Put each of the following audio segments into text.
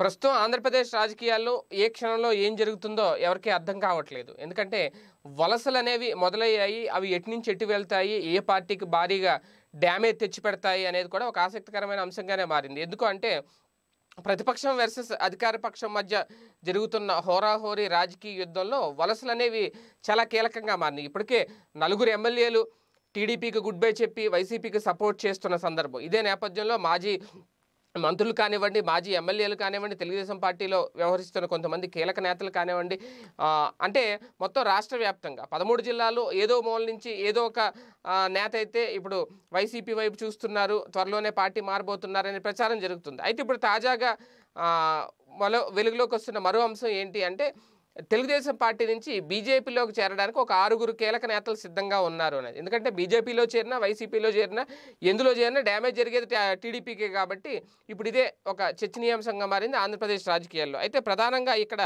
ప్రస్తుతం ఆంధ్రప్రదేశ్ రాజకీయాల్లో ఏ క్షణంలో ఏం జరుగుతుందో ఎవరికీ అర్థం కావట్లేదు ఎందుకంటే వలసలు అనేవి మొదలయ్యాయి అవి ఎటు నుంచి ఎటు వెళ్తాయి ఏ పార్టీకి భారీగా డ్యామేజ్ తెచ్చిపెడతాయి అనేది కూడా ఒక ఆసక్తికరమైన అంశంగానే మారింది ఎందుకు అంటే ప్రతిపక్షం వర్సెస్ అధికార పక్షం మధ్య జరుగుతున్న హోరాహోరీ రాజకీయ యుద్ధంలో వలసలు అనేవి చాలా కీలకంగా మారినాయి ఇప్పటికే నలుగురు ఎమ్మెల్యేలు టీడీపీకి గుడ్ బై చెప్పి వైసీపీకి సపోర్ట్ చేస్తున్న సందర్భం ఇదే నేపథ్యంలో మాజీ మంత్రులు కానివ్వండి మాజీ ఎమ్మెల్యేలు కానివ్వండి తెలుగుదేశం పార్టీలో వ్యవహరిస్తున్న కొంతమంది కీలక నేతలు కానివ్వండి అంటే మొత్తం రాష్ట్ర వ్యాప్తంగా పదమూడు జిల్లాలు ఏదో మూల నుంచి ఏదో ఒక నేత అయితే ఇప్పుడు వైసీపీ వైపు చూస్తున్నారు త్వరలోనే పార్టీ మారబోతున్నారనే ప్రచారం జరుగుతుంది అయితే ఇప్పుడు తాజాగా మరో వెలుగులోకి వస్తున్న మరో అంశం ఏంటి అంటే తెలుగుదేశం పార్టీ నుంచి బీజేపీలోకి చేరడానికి ఒక ఆరుగురు కీలక నేతలు సిద్ధంగా ఉన్నారు అనేది ఎందుకంటే బీజేపీలో చేరినా వైసీపీలో చేరినా ఎందులో చేరినా డ్యామేజ్ జరిగేది టీడీపీకే కాబట్టి ఇప్పుడు ఇదే ఒక చర్చనీయాంశంగా మారింది ఆంధ్రప్రదేశ్ రాజకీయాల్లో అయితే ప్రధానంగా ఇక్కడ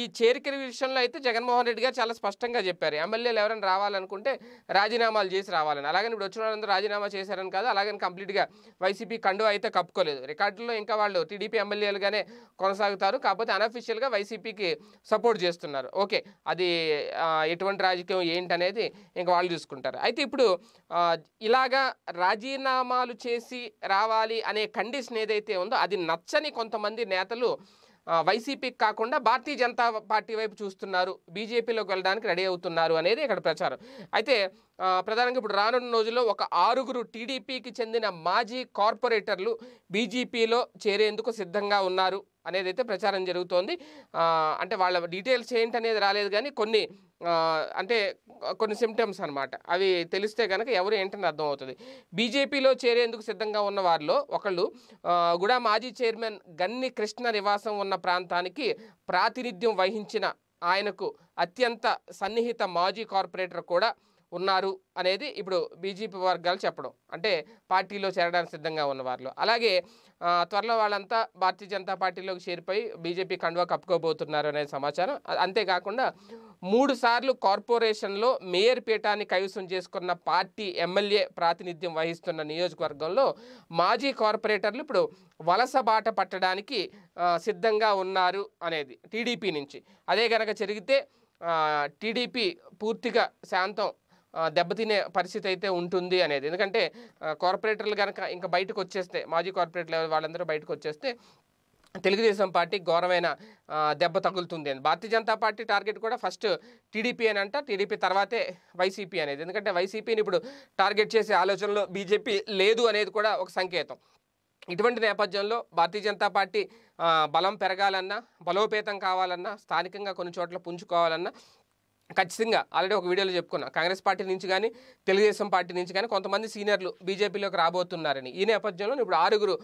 ఈ చేరిక విషయంలో అయితే జగన్మోహన్ రెడ్డి గారు చాలా స్పష్టంగా చెప్పారు ఎమ్మెల్యేలు ఎవరైనా రావాలనుకుంటే రాజీనామాలు చేసి రావాలని అలాగని ఇప్పుడు వచ్చిన వాళ్ళందరూ రాజీనామా చేశారని కాదు అలాగని కంప్లీట్గా వైసీపీ కండు అయితే కప్పుకోలేదు రికార్డుల్లో ఇంకా వాళ్ళు టీడీపీ ఎమ్మెల్యేలుగానే కొనసాగుతారు కాకపోతే అనఫీషియల్గా వైసీపీకి సపోర్ట్ చేస్తున్నారు ఓకే అది ఎటువంటి రాజకీయం ఏంటనేది ఇంకా వాళ్ళు చూసుకుంటారు అయితే ఇప్పుడు ఇలాగా రాజీనామాలు చేసి రావాలి అనే కండిషన్ ఏదైతే ఉందో అది నచ్చని కొంతమంది నేతలు వైసీపీకి కాకుండా భారతీయ జనతా పార్టీ వైపు చూస్తున్నారు బీజేపీలోకి వెళ్ళడానికి రెడీ అవుతున్నారు అనేది ఇక్కడ ప్రచారం అయితే ప్రధానంగా ఇప్పుడు రానున్న రోజుల్లో ఒక ఆరుగురు టీడీపీకి చెందిన మాజీ కార్పొరేటర్లు బీజేపీలో చేరేందుకు సిద్ధంగా ఉన్నారు అనేది అయితే ప్రచారం జరుగుతోంది అంటే వాళ్ళ డీటెయిల్స్ ఏంటి అనేది రాలేదు కానీ కొన్ని అంటే కొన్ని సిమ్టమ్స్ అనమాట అవి తెలిస్తే కనుక ఎవరు ఏంటని అర్థమవుతుంది బీజేపీలో చేరేందుకు సిద్ధంగా ఉన్న వారిలో ఒకళ్ళు గుడా మాజీ చైర్మన్ గన్ని కృష్ణ నివాసం ఉన్న ప్రాంతానికి ప్రాతినిధ్యం వహించిన ఆయనకు అత్యంత సన్నిహిత మాజీ కార్పొరేటర్ కూడా ఉన్నారు అనేది ఇప్పుడు బీజేపీ వర్గాలు చెప్పడం అంటే పార్టీలో చేరడానికి సిద్ధంగా ఉన్న వాళ్ళు అలాగే త్వరలో వాళ్ళంతా భారతీయ జనతా పార్టీలోకి చేరిపోయి బీజేపీ కండువా కప్పుకోబోతున్నారు అనే సమాచారం అంతేకాకుండా మూడు సార్లు కార్పొరేషన్లో మేయర్ పీఠాన్ని కైవసం చేసుకున్న పార్టీ ఎమ్మెల్యే ప్రాతినిధ్యం వహిస్తున్న నియోజకవర్గంలో మాజీ కార్పొరేటర్లు ఇప్పుడు వలస బాట పట్టడానికి సిద్ధంగా ఉన్నారు అనేది టీడీపీ నుంచి అదే కనుక జరిగితే టీడీపీ పూర్తిగా శాంతం దెబ్బతినే పరిస్థితి అయితే ఉంటుంది అనేది ఎందుకంటే కార్పొరేటర్లు కనుక ఇంకా బయటకు వచ్చేస్తే మాజీ కార్పొరేటర్లు వాళ్ళందరూ బయటకు వచ్చేస్తే తెలుగుదేశం పార్టీ ఘోరమైన దెబ్బ తగులుతుంది అని భారతీయ జనతా పార్టీ టార్గెట్ కూడా ఫస్ట్ టీడీపీ అని అంట టీడీపీ తర్వాతే వైసీపీ అనేది ఎందుకంటే వైసీపీని ఇప్పుడు టార్గెట్ చేసే ఆలోచనలో బీజేపీ లేదు అనేది కూడా ఒక సంకేతం ఇటువంటి నేపథ్యంలో భారతీయ జనతా పార్టీ బలం పెరగాలన్నా బలోపేతం కావాలన్నా స్థానికంగా కొన్ని చోట్ల పుంజుకోవాలన్నా ఖచ్చితంగా ఆల్రెడీ ఒక వీడియోలో చెప్పుకున్నా కాంగ్రెస్ పార్టీ నుంచి కానీ తెలుగుదేశం పార్టీ నుంచి కానీ కొంతమంది సీనియర్లు బీజేపీలోకి రాబోతున్నారని ఈ నేపథ్యంలో ఇప్పుడు ఆరుగురు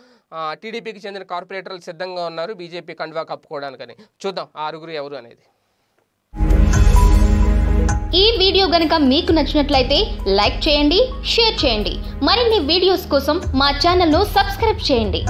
టీడీపీకి చెందిన కార్పొరేటర్లు సిద్ధంగా ఉన్నారు బీజేపీ కండువా కప్పుకోవడానికని చూద్దాం ఆరుగురు ఎవరు అనేది ఈ వీడియో గనక మీకు నచ్చినట్లయితే లైక్ చేయండి షేర్ చేయండి మరిన్ని వీడియోస్ కోసం మా ఛానల్ను సబ్స్క్రైబ్ చేయండి